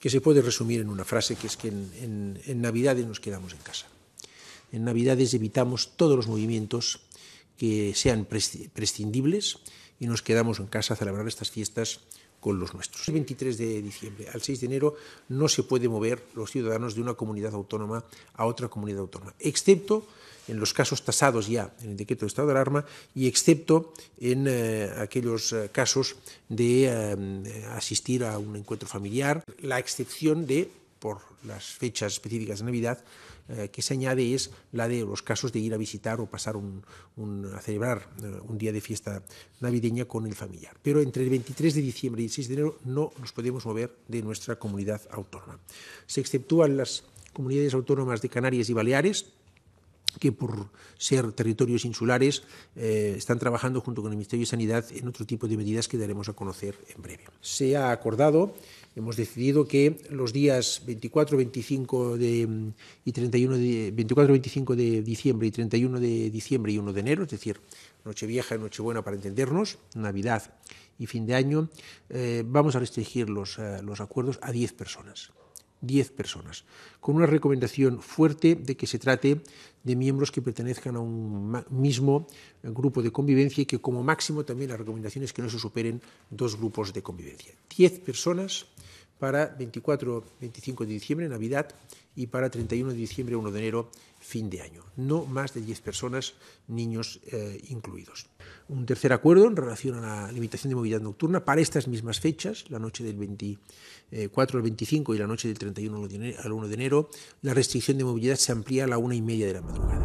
que se puede resumir en una frase, que es que en, Navidades nos quedamos en casa. En Navidades evitamos todos los movimientos que sean prescindibles y nos quedamos en casa a celebrar estas fiestas con los nuestros. El 23 de diciembre al 6 de enero no se puede mover los ciudadanos de una comunidad autónoma a otra comunidad autónoma, excepto en los casos tasados ya en el decreto de estado de alarma y excepto en eh, aquellos eh, casos de eh, asistir a un encuentro familiar. La excepción de, por las fechas específicas de Navidad, que se añade es la de los casos de ir a visitar o pasar a celebrar un día de fiesta navideña con el familiar. Pero entre el 23 de diciembre y el 6 de enero no nos podemos mover de nuestra comunidad autónoma. Se exceptúan las comunidades autónomas de Canarias y Baleares, que por ser territorios insulares eh, están trabajando junto con el Ministerio de Sanidad en otro tipo de medidas que daremos a conocer en breve. Se ha acordado, hemos decidido que los días 24, 25 de, mm, y 31 de, 24, 25 de diciembre y 31 de diciembre y 1 de enero, es decir, vieja y buena para entendernos, Navidad y fin de año, eh, vamos a restringir los, eh, los acuerdos a 10 personas. 10 personas, con una recomendación fuerte de que se trate de miembros que pertenezcan a un mismo eh, grupo de convivencia y que como máximo también la recomendación es que no se superen dos grupos de convivencia. 10 personas para 24, 25 de diciembre, Navidad, y para 31 de diciembre, 1 de enero, fin de año. No más de 10 personas, niños eh, incluidos un tercer acuerdo en relación a la limitación de movilidad nocturna para estas mismas fechas, la noche del 24 al 25 y la noche del 31 al 1 de enero. La restricción de movilidad se amplía a la una y media de la madrugada.